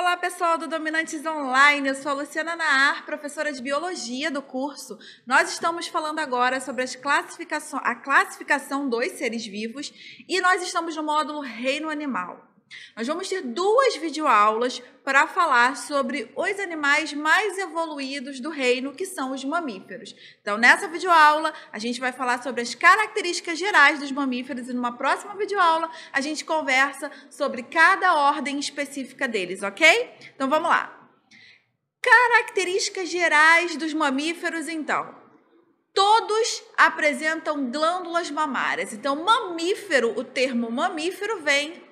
Olá, pessoal do Dominantes Online. Eu sou a Luciana Naar, professora de biologia do curso. Nós estamos falando agora sobre as classificações, a classificação dos seres vivos e nós estamos no módulo Reino Animal. Nós vamos ter duas videoaulas para falar sobre os animais mais evoluídos do reino, que são os mamíferos. Então, nessa videoaula, a gente vai falar sobre as características gerais dos mamíferos e numa próxima videoaula a gente conversa sobre cada ordem específica deles, ok? Então, vamos lá. Características gerais dos mamíferos, então todos apresentam glândulas mamárias. Então, mamífero, o termo mamífero vem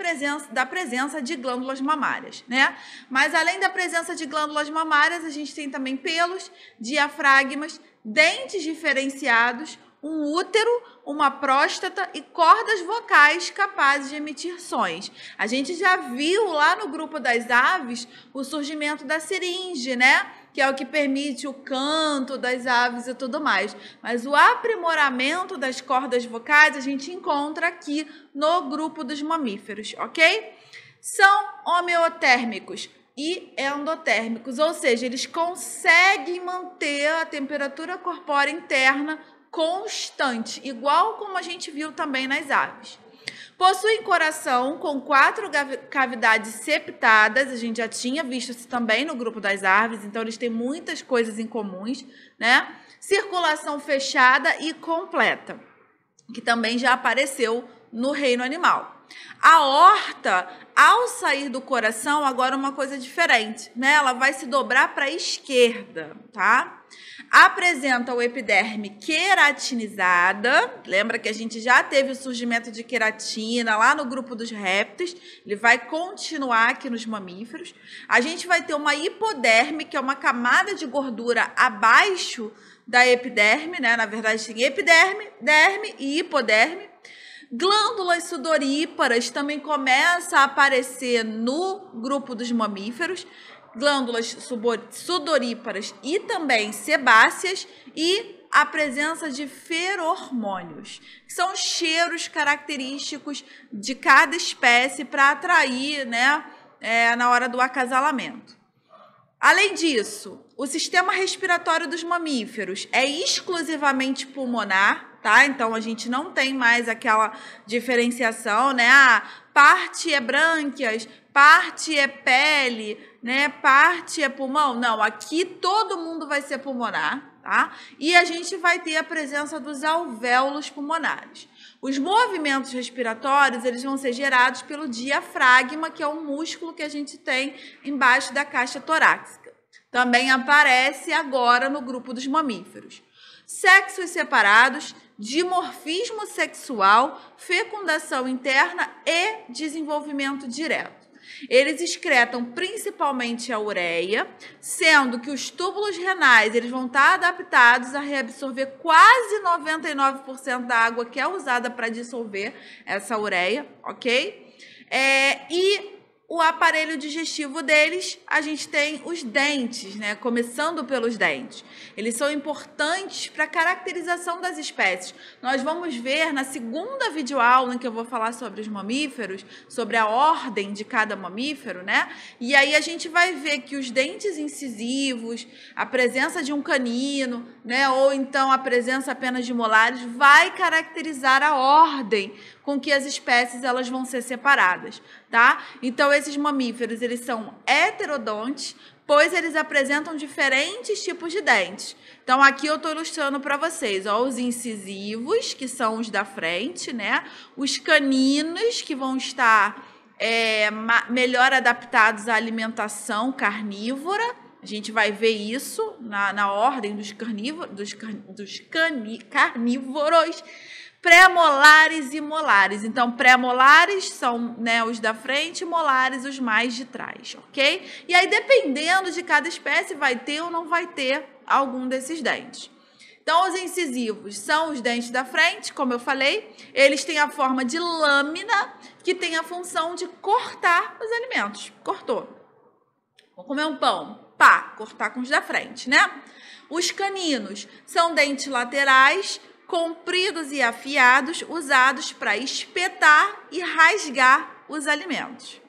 da presença de glândulas mamárias, né? Mas além da presença de glândulas mamárias, a gente tem também pelos, diafragmas, dentes diferenciados, um útero, uma próstata e cordas vocais capazes de emitir sons. A gente já viu lá no grupo das aves o surgimento da seringe, né? que é o que permite o canto das aves e tudo mais. Mas o aprimoramento das cordas vocais a gente encontra aqui no grupo dos mamíferos, ok? São homeotérmicos e endotérmicos, ou seja, eles conseguem manter a temperatura corpórea interna constante, igual como a gente viu também nas aves. Possuem coração com quatro cavidades septadas, a gente já tinha visto isso também no grupo das árvores, então eles têm muitas coisas em comuns, né? Circulação fechada e completa, que também já apareceu no reino animal. A horta, ao sair do coração, agora uma coisa diferente, né? Ela vai se dobrar para a esquerda, tá? Apresenta o epiderme queratinizada. Lembra que a gente já teve o surgimento de queratina lá no grupo dos répteis. Ele vai continuar aqui nos mamíferos. A gente vai ter uma hipoderme, que é uma camada de gordura abaixo da epiderme, né? Na verdade, tem epiderme, derme e hipoderme. Glândulas sudoríparas também começa a aparecer no grupo dos mamíferos, glândulas sudoríparas e também sebáceas e a presença de ferormônios, que são cheiros característicos de cada espécie para atrair, né, é, na hora do acasalamento. Além disso, o sistema respiratório dos mamíferos é exclusivamente pulmonar, tá? Então a gente não tem mais aquela diferenciação, né? Ah, parte é brânquias, parte é pele, né? Parte é pulmão. Não, aqui todo mundo vai ser pulmonar, tá? E a gente vai ter a presença dos alvéolos pulmonares. Os movimentos respiratórios, eles vão ser gerados pelo diafragma, que é o músculo que a gente tem embaixo da caixa torácica. Também aparece agora no grupo dos mamíferos. Sexos separados, dimorfismo sexual, fecundação interna e desenvolvimento direto. Eles excretam principalmente a ureia, sendo que os túbulos renais eles vão estar tá adaptados a reabsorver quase 99% da água que é usada para dissolver essa ureia, ok? É, e o aparelho digestivo deles, a gente tem os dentes, né? Começando pelos dentes. Eles são importantes para a caracterização das espécies. Nós vamos ver na segunda videoaula em que eu vou falar sobre os mamíferos, sobre a ordem de cada mamífero, né? E aí a gente vai ver que os dentes incisivos, a presença de um canino, né, ou então a presença apenas de molares vai caracterizar a ordem com que as espécies elas vão ser separadas, tá? Então esses mamíferos eles são heterodontes, pois eles apresentam diferentes tipos de dentes. Então aqui eu estou ilustrando para vocês, ó, os incisivos que são os da frente, né? Os caninos que vão estar é, melhor adaptados à alimentação carnívora. A gente vai ver isso na, na ordem dos, dos, dos cani, carnívoros pré-molares e molares. Então, pré-molares são né, os da frente, molares os mais de trás, ok? E aí, dependendo de cada espécie, vai ter ou não vai ter algum desses dentes. Então, os incisivos são os dentes da frente, como eu falei. Eles têm a forma de lâmina, que tem a função de cortar os alimentos. Cortou. Vou comer um pão. Pá, cortar com os da frente, né? Os caninos são dentes laterais compridos e afiados usados para espetar e rasgar os alimentos.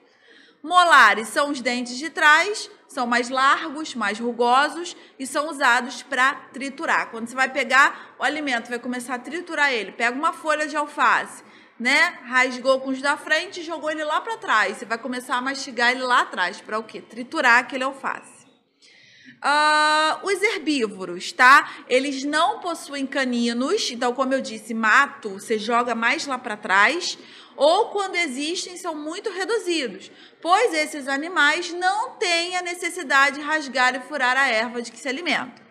Molares são os dentes de trás, são mais largos, mais rugosos e são usados para triturar. Quando você vai pegar o alimento, vai começar a triturar ele. Pega uma folha de alface, né? Rasgou com os da frente e jogou ele lá para trás. Você vai começar a mastigar ele lá atrás para o quê? Triturar aquele alface. Uh, os herbívoros, tá? Eles não possuem caninos, então, como eu disse, mato, você joga mais lá para trás, ou quando existem, são muito reduzidos, pois esses animais não têm a necessidade de rasgar e furar a erva de que se alimentam.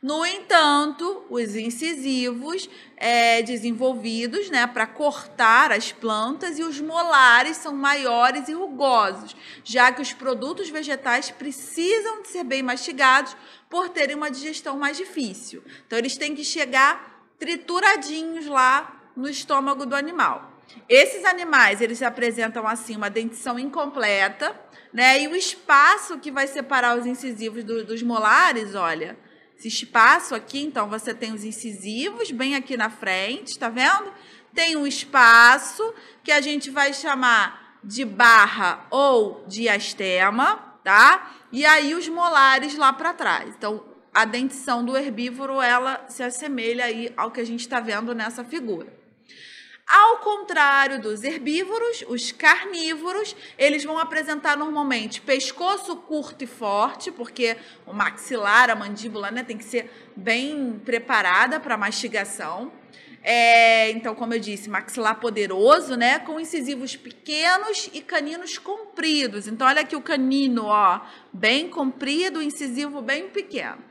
No entanto, os incisivos é, desenvolvidos né, para cortar as plantas e os molares são maiores e rugosos, já que os produtos vegetais precisam de ser bem mastigados por terem uma digestão mais difícil. Então, eles têm que chegar trituradinhos lá no estômago do animal. Esses animais, eles apresentam assim uma dentição incompleta, né? E o espaço que vai separar os incisivos do, dos molares, olha, esse espaço aqui, então você tem os incisivos bem aqui na frente, tá vendo? Tem um espaço que a gente vai chamar de barra ou diastema, tá? E aí os molares lá para trás. Então, a dentição do herbívoro, ela se assemelha aí ao que a gente está vendo nessa figura. Ao contrário dos herbívoros, os carnívoros, eles vão apresentar normalmente pescoço curto e forte, porque o maxilar, a mandíbula, né, tem que ser bem preparada para mastigação. É, então, como eu disse, maxilar poderoso, né? Com incisivos pequenos e caninos compridos. Então, olha aqui o canino, ó, bem comprido, incisivo bem pequeno.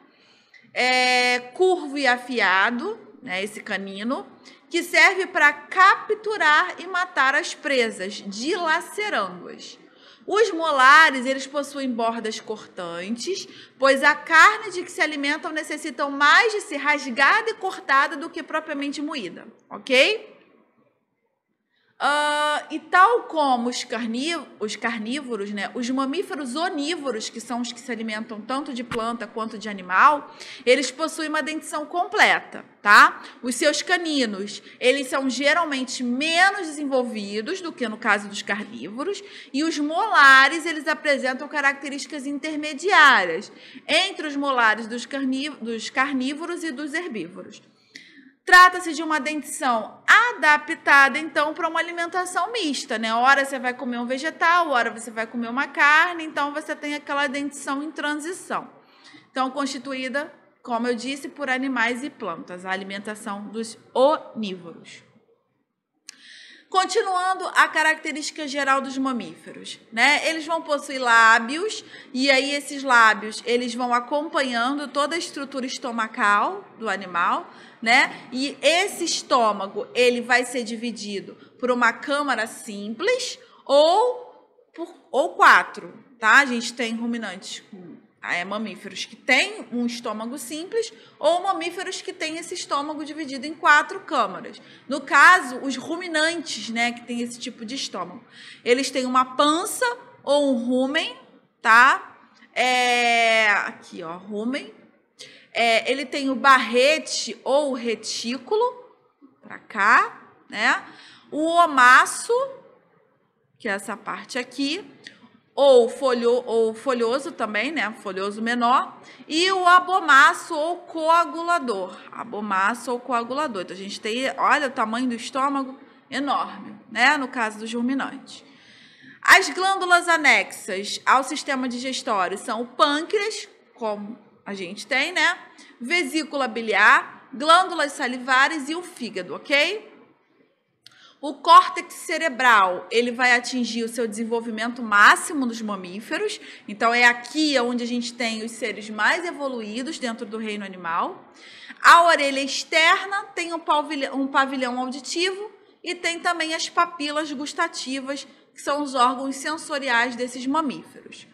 É, curvo e afiado, né? Esse canino que serve para capturar e matar as presas, dilacerando-as. Os molares, eles possuem bordas cortantes, pois a carne de que se alimentam necessitam mais de ser rasgada e cortada do que propriamente moída, ok? Uh, e tal como os, carní os carnívoros, né, os mamíferos onívoros, que são os que se alimentam tanto de planta quanto de animal, eles possuem uma dentição completa, tá? Os seus caninos, eles são geralmente menos desenvolvidos do que no caso dos carnívoros, e os molares, eles apresentam características intermediárias entre os molares dos, carní dos carnívoros e dos herbívoros. Trata-se de uma dentição adaptada, então, para uma alimentação mista, né? Hora você vai comer um vegetal, hora você vai comer uma carne, então você tem aquela dentição em transição. Então, constituída, como eu disse, por animais e plantas, a alimentação dos onívoros. Continuando a característica geral dos mamíferos, né? Eles vão possuir lábios e aí esses lábios, eles vão acompanhando toda a estrutura estomacal do animal, né? E esse estômago, ele vai ser dividido por uma câmara simples ou por, ou quatro, tá? A gente tem ruminantes com ah, é, mamíferos que têm um estômago simples ou mamíferos que têm esse estômago dividido em quatro câmaras. No caso, os ruminantes, né, que têm esse tipo de estômago, eles têm uma pança ou um rumen, tá? É, aqui, ó, rumen é, ele tem o barrete ou o retículo, para cá, né? O omaço, que é essa parte aqui, ou, ou folhoso também, né? Folhoso menor. E o abomaço ou coagulador. Abomaço ou coagulador. Então, a gente tem, olha o tamanho do estômago, enorme, né? No caso do germinante. As glândulas anexas ao sistema digestório são o pâncreas, como a gente tem, né? Vesícula biliar, glândulas salivares e o fígado, ok? O córtex cerebral, ele vai atingir o seu desenvolvimento máximo nos mamíferos. Então é aqui onde a gente tem os seres mais evoluídos dentro do reino animal. A orelha externa tem um pavilhão, um pavilhão auditivo e tem também as papilas gustativas, que são os órgãos sensoriais desses mamíferos.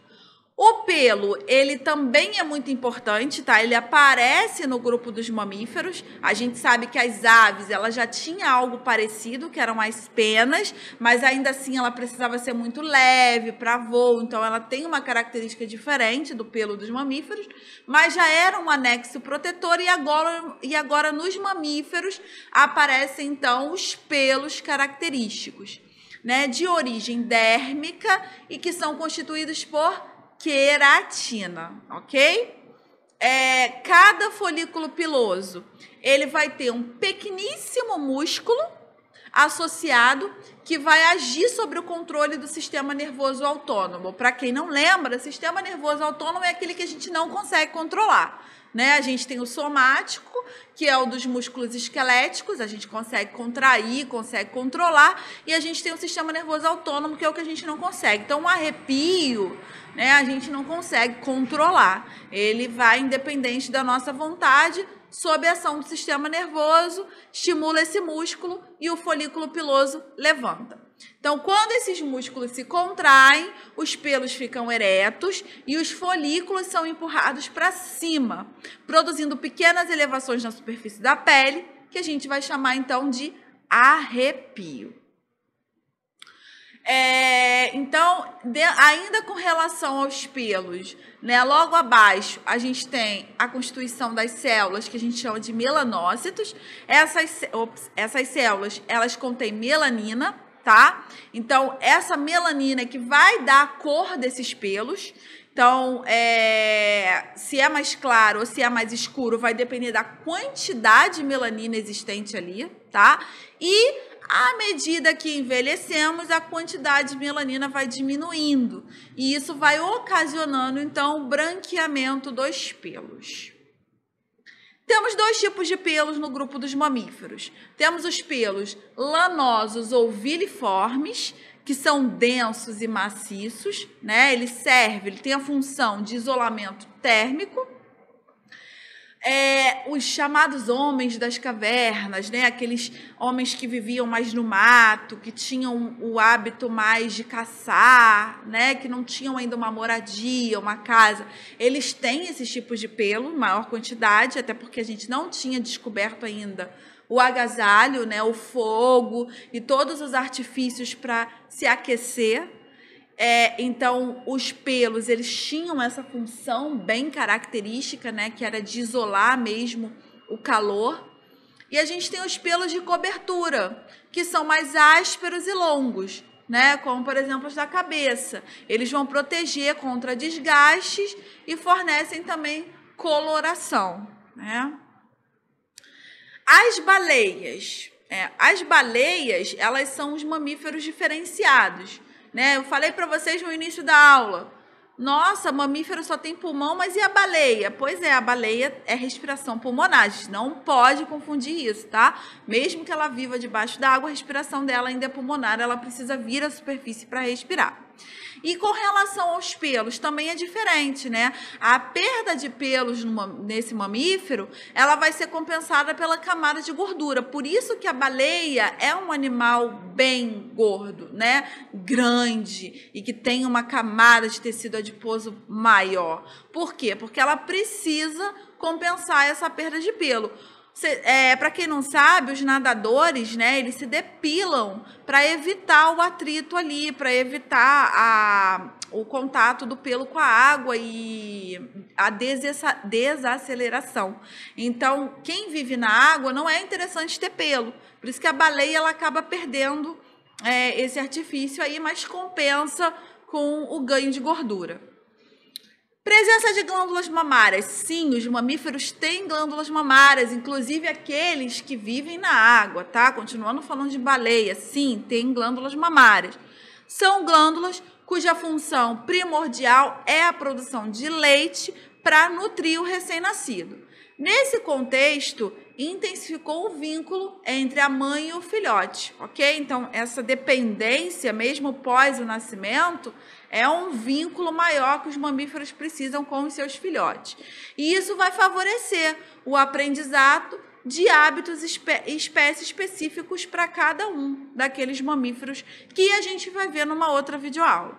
O pelo, ele também é muito importante, tá? Ele aparece no grupo dos mamíferos. A gente sabe que as aves, ela já tinha algo parecido, que eram as penas, mas ainda assim ela precisava ser muito leve para voo, então ela tem uma característica diferente do pelo dos mamíferos, mas já era um anexo protetor e agora e agora nos mamíferos aparecem então os pelos característicos, né? De origem dérmica e que são constituídos por queratina, ok? É, cada folículo piloso ele vai ter um pequeníssimo músculo associado que vai agir sobre o controle do sistema nervoso autônomo. Para quem não lembra, sistema nervoso autônomo é aquele que a gente não consegue controlar. Né? A gente tem o somático, que é o dos músculos esqueléticos, a gente consegue contrair, consegue controlar, e a gente tem o sistema nervoso autônomo, que é o que a gente não consegue. Então, um arrepio, né, a gente não consegue controlar. Ele vai independente da nossa vontade, sob a ação do sistema nervoso, estimula esse músculo e o folículo piloso levanta. Então, quando esses músculos se contraem, os pelos ficam eretos e os folículos são empurrados para cima, produzindo pequenas elevações na superfície da pele, que a gente vai chamar então de arrepio. É, então, de, ainda com relação aos pelos, né, logo abaixo a gente tem a constituição das células que a gente chama de melanócitos. Essas, ops, essas células elas contêm melanina, tá? Então, essa melanina é que vai dar a cor desses pelos. Então, é, se é mais claro ou se é mais escuro, vai depender da quantidade de melanina existente ali, tá? E à medida que envelhecemos, a quantidade de melanina vai diminuindo e isso vai ocasionando então o branqueamento dos pelos. Temos dois tipos de pelos no grupo dos mamíferos. Temos os pelos lanosos ou viliformes, que são densos e maciços, né? Ele serve, ele tem a função de isolamento térmico é, os chamados homens das cavernas, né? aqueles homens que viviam mais no mato, que tinham o hábito mais de caçar, né? que não tinham ainda uma moradia, uma casa. Eles têm esses tipos de pelo, maior quantidade, até porque a gente não tinha descoberto ainda o agasalho, né? o fogo e todos os artifícios para se aquecer. É, então, os pelos, eles tinham essa função bem característica, né, que era de isolar mesmo o calor. E a gente tem os pelos de cobertura, que são mais ásperos e longos, né, como por exemplo os da cabeça. Eles vão proteger contra desgastes e fornecem também coloração, né? As baleias, é, as baleias, elas são os mamíferos diferenciados né? Eu falei para vocês no início da aula. Nossa, mamífero só tem pulmão, mas e a baleia? Pois é, a baleia é respiração pulmonar. A gente não pode confundir isso, tá? Mesmo que ela viva debaixo da água, a respiração dela ainda é pulmonar, ela precisa vir à superfície para respirar. E com relação aos pelos, também é diferente, né? A perda de pelos nesse mamífero, ela vai ser compensada pela camada de gordura. Por isso que a baleia é um animal bem gordo, né? Grande e que tem uma camada de tecido adiposo maior. Por quê? Porque ela precisa compensar essa perda de pelo. É, para quem não sabe, os nadadores, né, eles se depilam para evitar o atrito ali, para evitar a, o contato do pelo com a água e a desaceleração. Então, quem vive na água não é interessante ter pelo. Por isso que a baleia ela acaba perdendo é, esse artifício aí, mas compensa com o ganho de gordura. Presença de glândulas mamárias. Sim, os mamíferos têm glândulas mamárias, inclusive aqueles que vivem na água, tá? Continuando falando de baleia, sim, tem glândulas mamárias. São glândulas cuja função primordial é a produção de leite para nutrir o recém-nascido. Nesse contexto, intensificou o vínculo entre a mãe e o filhote, ok? Então, essa dependência, mesmo pós o nascimento, é um vínculo maior que os mamíferos precisam com os seus filhotes. E isso vai favorecer o aprendizado de hábitos espé espécies específicos para cada um daqueles mamíferos que a gente vai ver numa outra videoaula.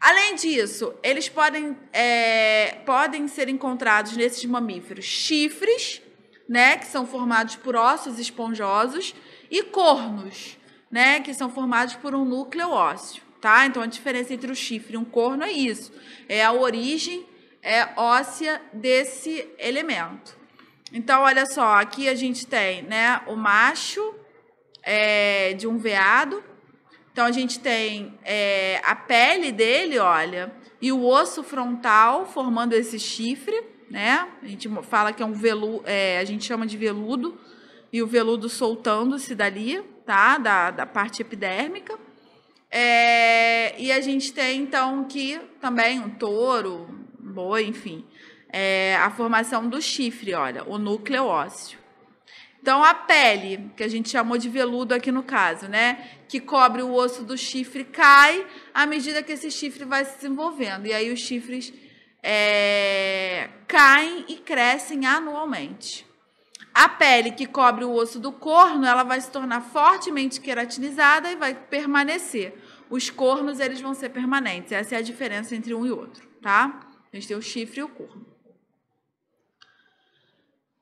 Além disso, eles podem, é, podem ser encontrados nesses mamíferos chifres, né, que são formados por ossos esponjosos, e cornos, né, que são formados por um núcleo ósseo tá? Então a diferença entre o chifre e um corno é isso, é a origem é óssea desse elemento. Então olha só, aqui a gente tem, né, o macho é, de um veado. Então a gente tem é, a pele dele, olha, e o osso frontal formando esse chifre, né? A gente fala que é um velu é, a gente chama de veludo e o veludo soltando-se dali, tá? Da, da parte epidérmica. É, e a gente tem, então, que também um touro, um boi, enfim, é, a formação do chifre, olha, o núcleo ósseo. Então, a pele, que a gente chamou de veludo aqui no caso, né? Que cobre o osso do chifre, cai à medida que esse chifre vai se desenvolvendo. E aí os chifres é, caem e crescem anualmente. A pele que cobre o osso do corno, ela vai se tornar fortemente queratinizada e vai permanecer. Os cornos, eles vão ser permanentes. Essa é a diferença entre um e outro, tá? A gente tem o chifre e o corno.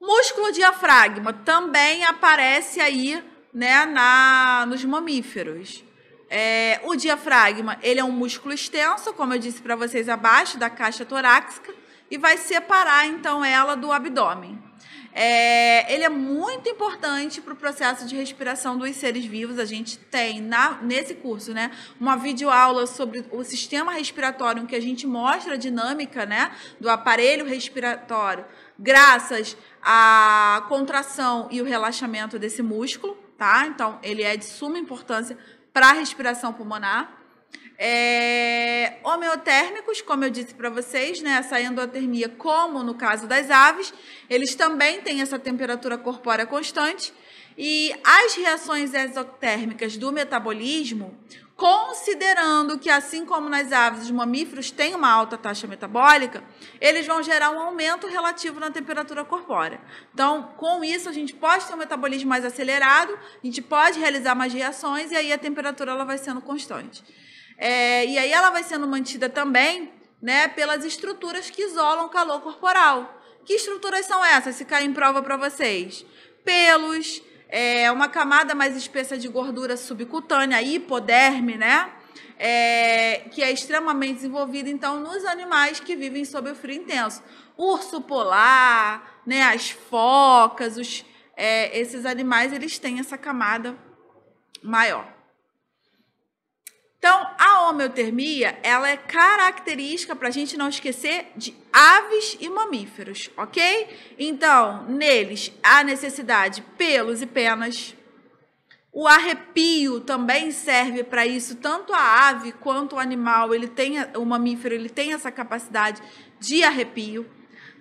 Músculo diafragma também aparece aí, né, na, nos mamíferos. É, o diafragma, ele é um músculo extenso, como eu disse para vocês, abaixo da caixa torácica, e vai separar, então, ela do abdômen. É, ele é muito importante para o processo de respiração dos seres vivos. A gente tem na, nesse curso né, uma videoaula sobre o sistema respiratório, em que a gente mostra a dinâmica né, do aparelho respiratório, graças à contração e o relaxamento desse músculo. Tá? Então, ele é de suma importância para a respiração pulmonar. É, homeotérmicos, como eu disse para vocês, né, essa endotermia, como no caso das aves, eles também têm essa temperatura corpórea constante. E as reações exotérmicas do metabolismo, considerando que, assim como nas aves, os mamíferos têm uma alta taxa metabólica, eles vão gerar um aumento relativo na temperatura corpórea. Então, com isso, a gente pode ter um metabolismo mais acelerado, a gente pode realizar mais reações e aí a temperatura ela vai sendo constante. É, e aí ela vai sendo mantida também né, pelas estruturas que isolam o calor corporal. Que estruturas são essas, se cair em prova para vocês? Pelos, é, uma camada mais espessa de gordura subcutânea, hipoderme, né? É, que é extremamente desenvolvida, então, nos animais que vivem sob o frio intenso. Urso polar, né, as focas, os, é, esses animais, eles têm essa camada maior. Então, a homeotermia, ela é característica para a gente não esquecer de aves e mamíferos, ok? Então, neles, há necessidade pelos e penas. O arrepio também serve para isso, tanto a ave quanto o animal, ele tem, o mamífero, ele tem essa capacidade de arrepio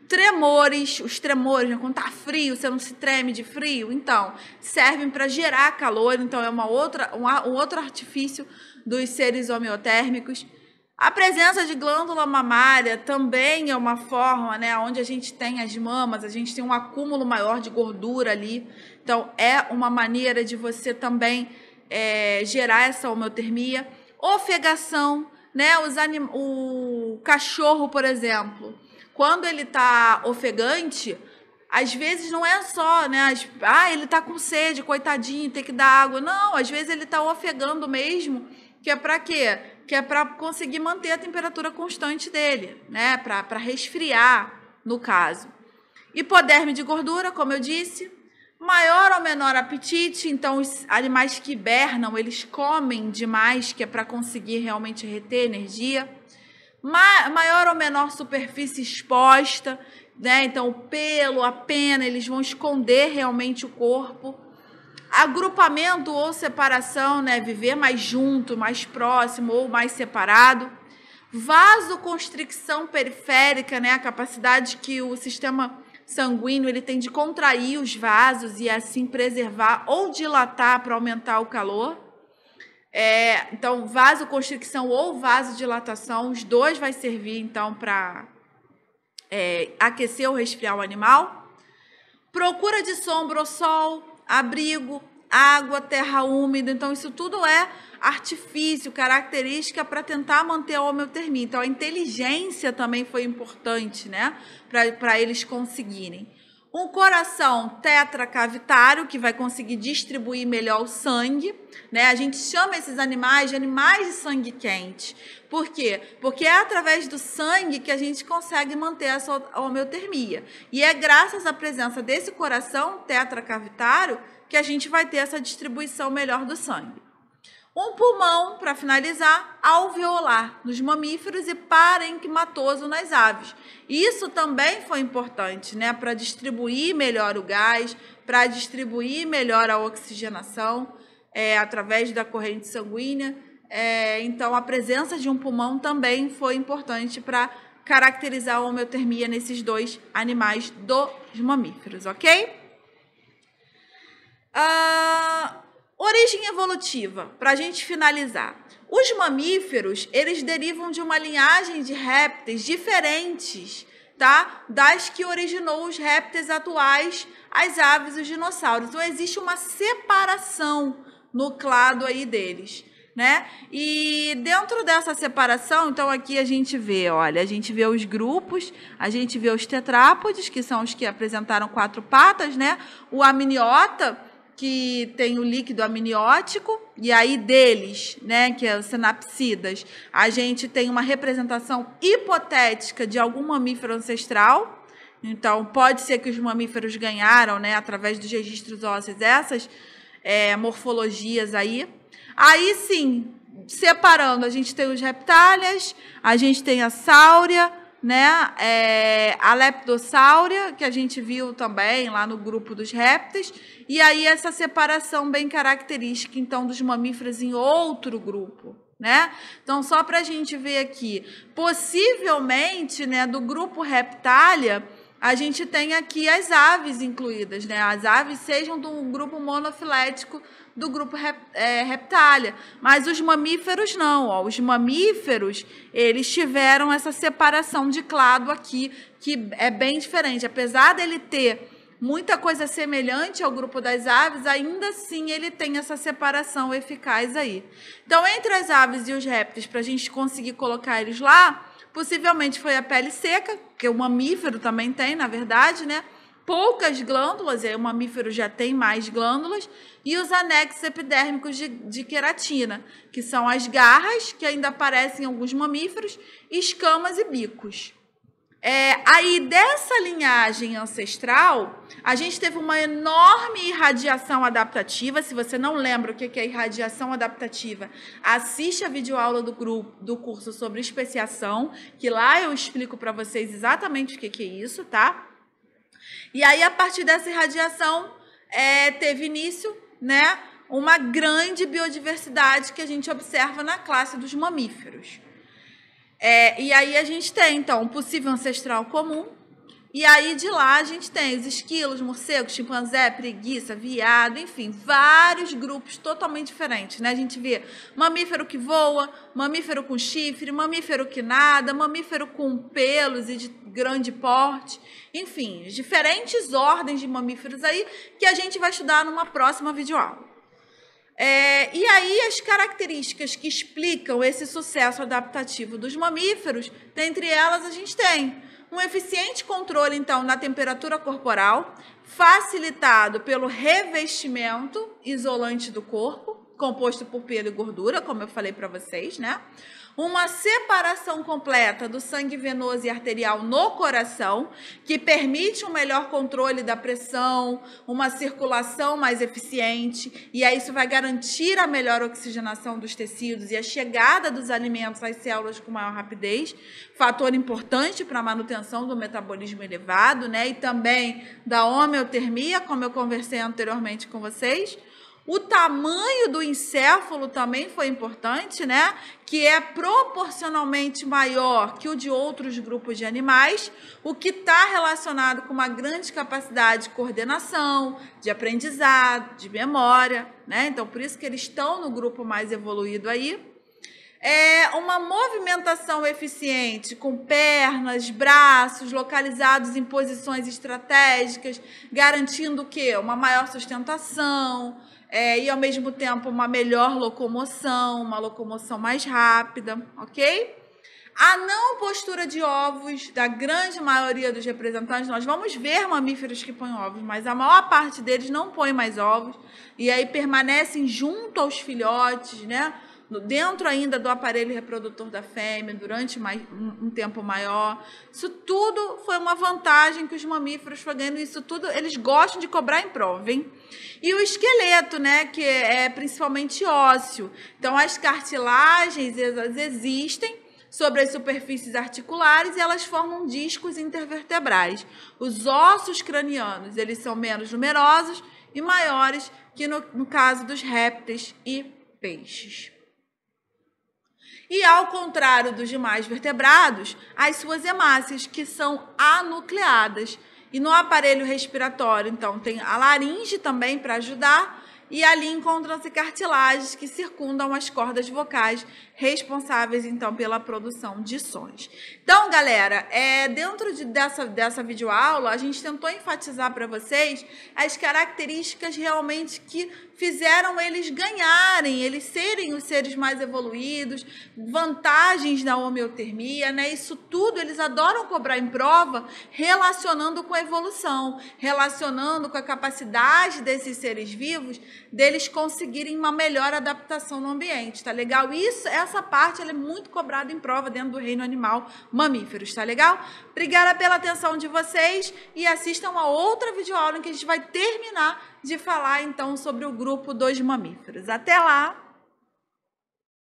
tremores, os tremores, né? quando tá frio, você não se treme de frio, então, servem para gerar calor, então é uma outra, um, um outro artifício dos seres homeotérmicos. A presença de glândula mamária também é uma forma, né, onde a gente tem as mamas, a gente tem um acúmulo maior de gordura ali. Então, é uma maneira de você também é, gerar essa homeotermia. Ofegação, né, os anim... o cachorro, por exemplo, quando ele está ofegante, às vezes não é só, né? ah, ele tá com sede, coitadinho, tem que dar água. Não, às vezes ele tá ofegando mesmo que é para quê? Que é para conseguir manter a temperatura constante dele, né? Para resfriar, no caso. Hipoderme de gordura, como eu disse, maior ou menor apetite, então os animais que hibernam, eles comem demais, que é para conseguir realmente reter energia. Ma maior ou menor superfície exposta, né? Então o pelo, a pena, eles vão esconder realmente o corpo agrupamento ou separação, né? Viver mais junto, mais próximo ou mais separado. Vasoconstricção periférica, né? A capacidade que o sistema sanguíneo ele tem de contrair os vasos e assim preservar ou dilatar para aumentar o calor. É, então, vasoconstricção ou vasodilatação, os dois vai servir então para é, aquecer ou resfriar o animal. Procura de sombra ou sol, abrigo, água, terra úmida. Então, isso tudo é artifício, característica para tentar manter a homeotermia. Então, a inteligência também foi importante né? para eles conseguirem um coração tetracavitário, que vai conseguir distribuir melhor o sangue. Né? A gente chama esses animais de animais de sangue quente. Por quê? Porque é através do sangue que a gente consegue manter essa homeotermia. E é graças à presença desse coração tetracavitário que a gente vai ter essa distribuição melhor do sangue. Um pulmão, para finalizar, alveolar nos mamíferos e parenquimatoso nas aves. Isso também foi importante, né, para distribuir melhor o gás, para distribuir melhor a oxigenação é, através da corrente sanguínea. É, então, a presença de um pulmão também foi importante para caracterizar a homeotermia nesses dois animais dos mamíferos, ok? Uh... Origem evolutiva, para a gente finalizar. Os mamíferos, eles derivam de uma linhagem de répteis diferentes, tá? Das que originou os répteis atuais, as aves e os dinossauros. Então, existe uma separação no clado aí deles, né? E dentro dessa separação, então aqui a gente vê, olha, a gente vê os grupos, a gente vê os tetrápodes, que são os que apresentaram quatro patas, né? O amniota, que tem o líquido amniótico, e aí deles, né, que é os sinapsidas, a gente tem uma representação hipotética de algum mamífero ancestral. Então, pode ser que os mamíferos ganharam, né, através dos registros ósseos, essas é, morfologias aí. Aí sim, separando, a gente tem os reptálias, a gente tem a sáurea, né? É, a leptossáurea, que a gente viu também lá no grupo dos répteis, e aí essa separação bem característica, então, dos mamíferos em outro grupo. Né? Então, só para a gente ver aqui, possivelmente, né, do grupo reptália a gente tem aqui as aves incluídas, né? As aves sejam do grupo monofilético do grupo rep, é, reptália, mas os mamíferos não. Ó. Os mamíferos eles tiveram essa separação de clado aqui que é bem diferente, apesar dele ter muita coisa semelhante ao grupo das aves, ainda assim ele tem essa separação eficaz aí. Então, entre as aves e os répteis, para a gente conseguir colocar eles lá, Possivelmente foi a pele seca, que o mamífero também tem, na verdade, né? Poucas glândulas, aí o mamífero já tem mais glândulas, e os anexos epidérmicos de, de queratina, que são as garras que ainda aparecem em alguns mamíferos, escamas e bicos. É, aí dessa linhagem ancestral, a gente teve uma enorme irradiação adaptativa. Se você não lembra o que é irradiação adaptativa, assiste a videoaula do grupo do curso sobre especiação, que lá eu explico para vocês exatamente o que é isso, tá? E aí a partir dessa irradiação é, teve início, né, uma grande biodiversidade que a gente observa na classe dos mamíferos. É, e aí a gente tem, então, um possível ancestral comum. E aí de lá a gente tem os esquilos, morcegos, chimpanzé, preguiça, viado, enfim, vários grupos totalmente diferentes, né? A gente vê mamífero que voa, mamífero com chifre, mamífero que nada, mamífero com pelos e de grande porte, enfim, diferentes ordens de mamíferos aí que a gente vai estudar numa próxima videoaula. É, e aí as características que explicam esse sucesso adaptativo dos mamíferos, dentre elas a gente tem um eficiente controle então na temperatura corporal, facilitado pelo revestimento isolante do corpo, composto por pelo e gordura, como eu falei para vocês, né? uma separação completa do sangue venoso e arterial no coração, que permite um melhor controle da pressão, uma circulação mais eficiente, e aí isso vai garantir a melhor oxigenação dos tecidos e a chegada dos alimentos às células com maior rapidez, fator importante para a manutenção do metabolismo elevado, né? E também da homeotermia, como eu conversei anteriormente com vocês. O tamanho do encéfalo também foi importante, né? Que é proporcionalmente maior que o de outros grupos de animais, o que está relacionado com uma grande capacidade de coordenação, de aprendizado, de memória, né? Então, por isso que eles estão no grupo mais evoluído aí. É uma movimentação eficiente com pernas, braços localizados em posições estratégicas, garantindo o quê? Uma maior sustentação, é, e ao mesmo tempo uma melhor locomoção, uma locomoção mais rápida, ok? A não postura de ovos da grande maioria dos representantes, nós vamos ver mamíferos que põem ovos, mas a maior parte deles não põe mais ovos e aí permanecem junto aos filhotes, né? dentro ainda do aparelho reprodutor da fêmea, durante mais, um, um tempo maior. Isso tudo foi uma vantagem que os mamíferos foram ganhando. Isso tudo eles gostam de cobrar em prova, hein? E o esqueleto, né, que é principalmente ósseo. Então, as cartilagens elas existem sobre as superfícies articulares e elas formam discos intervertebrais. Os ossos cranianos, eles são menos numerosos e maiores que no, no caso dos répteis e peixes. E ao contrário dos demais vertebrados, as suas hemácias, que são anucleadas. E no aparelho respiratório, então, tem a laringe também para ajudar, e ali encontram-se cartilagens que circundam as cordas vocais, responsáveis então pela produção de sons. Então, galera, é, dentro de, dessa, dessa videoaula, a gente tentou enfatizar para vocês as características realmente que fizeram eles ganharem, eles serem os seres mais evoluídos, vantagens na homeotermia, né? Isso tudo eles adoram cobrar em prova, relacionando com a evolução, relacionando com a capacidade desses seres vivos deles conseguirem uma melhor adaptação no ambiente, tá legal? Isso, essa parte ela é muito cobrada em prova dentro do reino animal mamíferos, tá legal? Obrigada pela atenção de vocês e assistam a outra videoaula em que a gente vai terminar de falar então sobre o grupo dos mamíferos. Até lá!